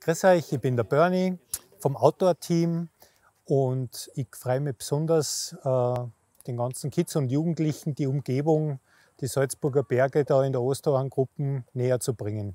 Grüß euch, ich bin der Bernie vom Outdoor-Team und ich freue mich besonders, äh, den ganzen Kids und Jugendlichen die Umgebung, die Salzburger Berge da in der Osterwahngruppen näher zu bringen.